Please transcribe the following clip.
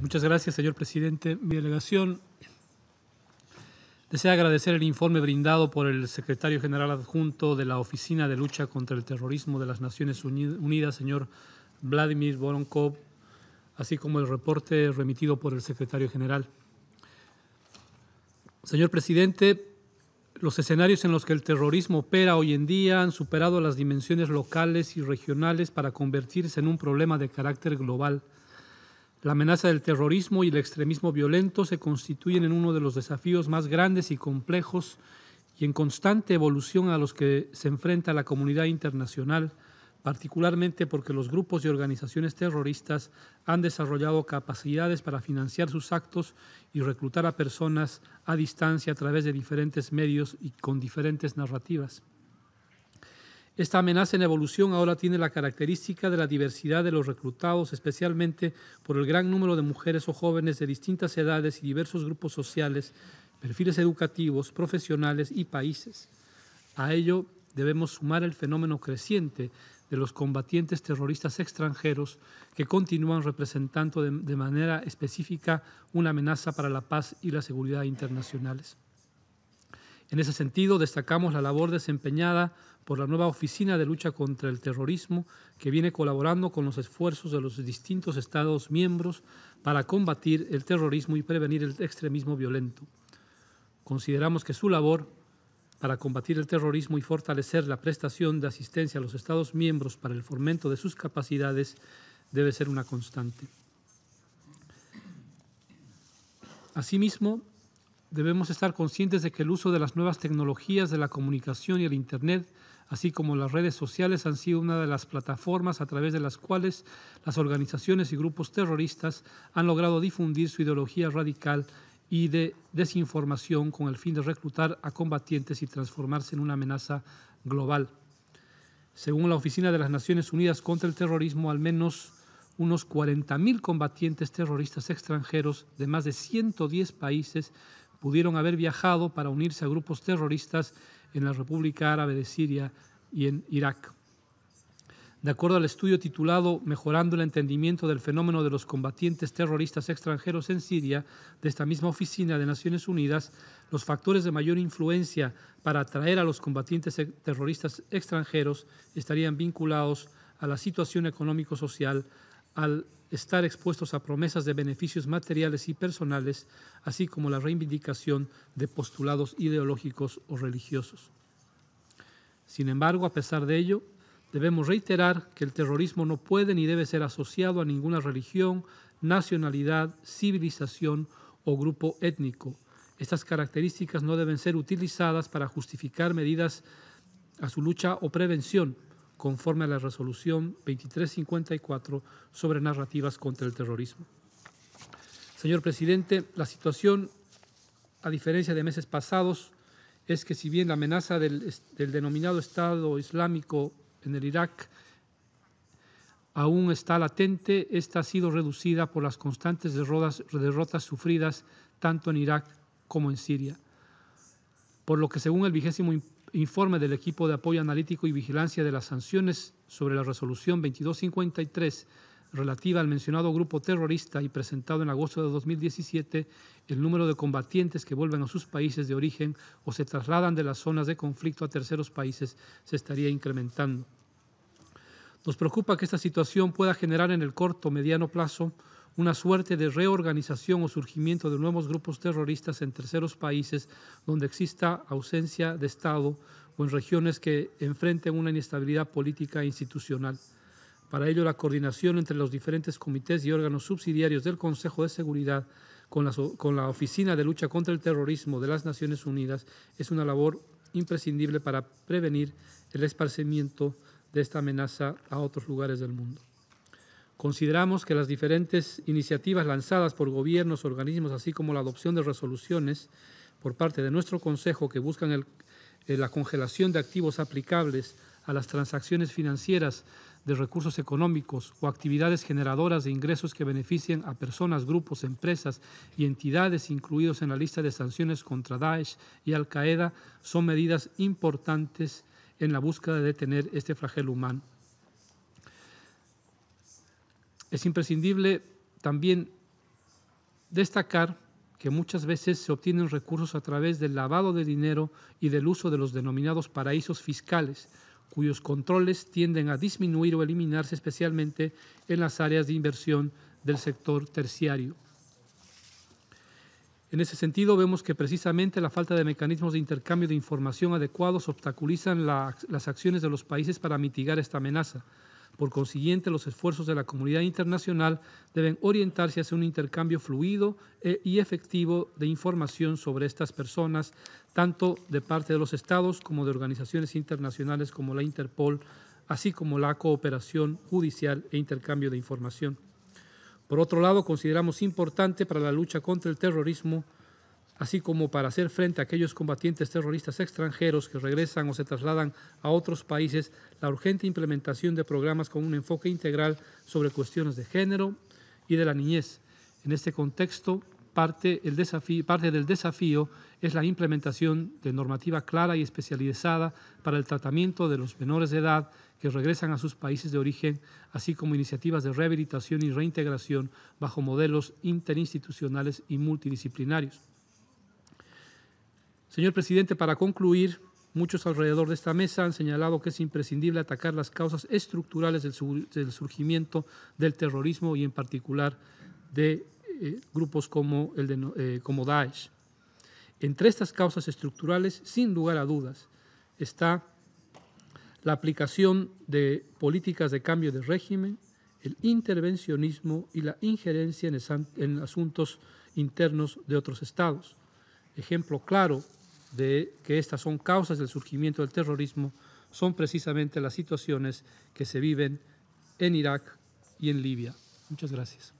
Muchas gracias, señor presidente. Mi delegación desea agradecer el informe brindado por el secretario general adjunto de la Oficina de Lucha contra el Terrorismo de las Naciones Unidas, señor Vladimir Voronkov, así como el reporte remitido por el secretario general. Señor presidente, los escenarios en los que el terrorismo opera hoy en día han superado las dimensiones locales y regionales para convertirse en un problema de carácter global. La amenaza del terrorismo y el extremismo violento se constituyen en uno de los desafíos más grandes y complejos y en constante evolución a los que se enfrenta la comunidad internacional particularmente porque los grupos y organizaciones terroristas han desarrollado capacidades para financiar sus actos y reclutar a personas a distancia a través de diferentes medios y con diferentes narrativas. Esta amenaza en evolución ahora tiene la característica de la diversidad de los reclutados, especialmente por el gran número de mujeres o jóvenes de distintas edades y diversos grupos sociales, perfiles educativos, profesionales y países. A ello debemos sumar el fenómeno creciente de los combatientes terroristas extranjeros que continúan representando de, manera específica una amenaza para la paz y la seguridad internacionales. En ese sentido, destacamos la labor desempeñada por la nueva Oficina de Lucha contra el Terrorismo, que viene colaborando con los esfuerzos de los distintos Estados miembros para combatir el terrorismo y prevenir el extremismo violento. Consideramos que su labor para combatir el terrorismo y fortalecer la prestación de asistencia a los Estados miembros para el fomento de sus capacidades debe ser una constante. Asimismo, debemos estar conscientes de que el uso de las nuevas tecnologías de la comunicación y el Internet, así como las redes sociales, han sido una de las plataformas a través de las cuales las organizaciones y grupos terroristas han logrado difundir su ideología radical y de desinformación con el fin de reclutar a combatientes y transformarse en una amenaza global. Según la Oficina de las Naciones Unidas contra el Terrorismo, al menos unos 40.000 combatientes terroristas extranjeros de más de 110 países pudieron haber viajado para unirse a grupos terroristas en la República Árabe de Siria y en Irak. De acuerdo al estudio titulado Mejorando el entendimiento del fenómeno de los combatientes terroristas extranjeros en Siria, de esta misma oficina de Naciones Unidas, los factores de mayor influencia para atraer a los combatientes terroristas extranjeros estarían vinculados a la situación económico-social, al estar expuestos a promesas de beneficios materiales y personales, así como la reivindicación de postulados ideológicos o religiosos. Sin embargo, a pesar de ello, Debemos reiterar que el terrorismo no puede ni debe ser asociado a ninguna religión, nacionalidad, civilización o grupo étnico. Estas características no deben ser utilizadas para justificar medidas a su lucha o prevención, conforme a la resolución 2354 sobre narrativas contra el terrorismo. Señor presidente, la situación, a diferencia de meses pasados, es que si bien la amenaza del, denominado Estado Islámico en el Irak aún está latente, esta ha sido reducida por las constantes derrotas, sufridas tanto en Irak como en Siria. Por lo que según el vigésimo informe del equipo de apoyo analítico y vigilancia de las sanciones sobre la resolución 2253 relativa al mencionado grupo terrorista y presentado en agosto de 2017 el número de combatientes que vuelven a sus países de origen o se trasladan de las zonas de conflicto a terceros países se estaría incrementando. Nos preocupa que esta situación pueda generar en el corto o mediano plazo una suerte de reorganización o surgimiento de nuevos grupos terroristas en terceros países donde exista ausencia de Estado o en regiones que enfrenten una inestabilidad política e institucional. Para ello, la coordinación entre los diferentes comités y órganos subsidiarios del Consejo de Seguridad con la, Oficina de Lucha contra el Terrorismo de las Naciones Unidas es una labor imprescindible para prevenir el esparcimiento de esta amenaza a otros lugares del mundo. Consideramos que las diferentes iniciativas lanzadas por gobiernos, organismos, así como la adopción de resoluciones por parte de nuestro Consejo que buscan eh, la congelación de activos aplicables a las transacciones financieras de recursos económicos o actividades generadoras de ingresos que beneficien a personas, grupos, empresas y entidades incluidos en la lista de sanciones contra Daesh y Al-Qaeda son medidas importantes en la búsqueda de detener este flagelo humano. Es imprescindible también destacar que muchas veces se obtienen recursos a través del lavado de dinero y del uso de los denominados paraísos fiscales, cuyos controles tienden a disminuir o eliminarse especialmente en las áreas de inversión del sector terciario. En ese sentido, vemos que precisamente la falta de mecanismos de intercambio de información adecuados obstaculizan las acciones de los países para mitigar esta amenaza, por consiguiente, los esfuerzos de la comunidad internacional deben orientarse hacia un intercambio fluido eh, y efectivo de información sobre estas personas, tanto de parte de los estados como de organizaciones internacionales como la Interpol, así como la cooperación judicial e intercambio de información. Por otro lado, consideramos importante para la lucha contra el terrorismo así como para hacer frente a aquellos combatientes terroristas extranjeros que regresan o se trasladan a otros países, la urgente implementación de programas con un enfoque integral sobre cuestiones de género y de la niñez. En este contexto, parte, del desafío es la implementación de normativa clara y especializada para el tratamiento de los menores de edad que regresan a sus países de origen, así como iniciativas de rehabilitación y reintegración bajo modelos interinstitucionales y multidisciplinarios. Señor presidente, para concluir, muchos alrededor de esta mesa han señalado que es imprescindible atacar las causas estructurales del, surgimiento del terrorismo y en particular de eh, grupos como, el de, eh, como Daesh. Entre estas causas estructurales, sin lugar a dudas, está la aplicación de políticas de cambio de régimen, el intervencionismo y la injerencia en, asuntos internos de otros estados. Ejemplo claro de que estas son causas del surgimiento del terrorismo son precisamente las situaciones que se viven en Irak y en Libia. Muchas gracias.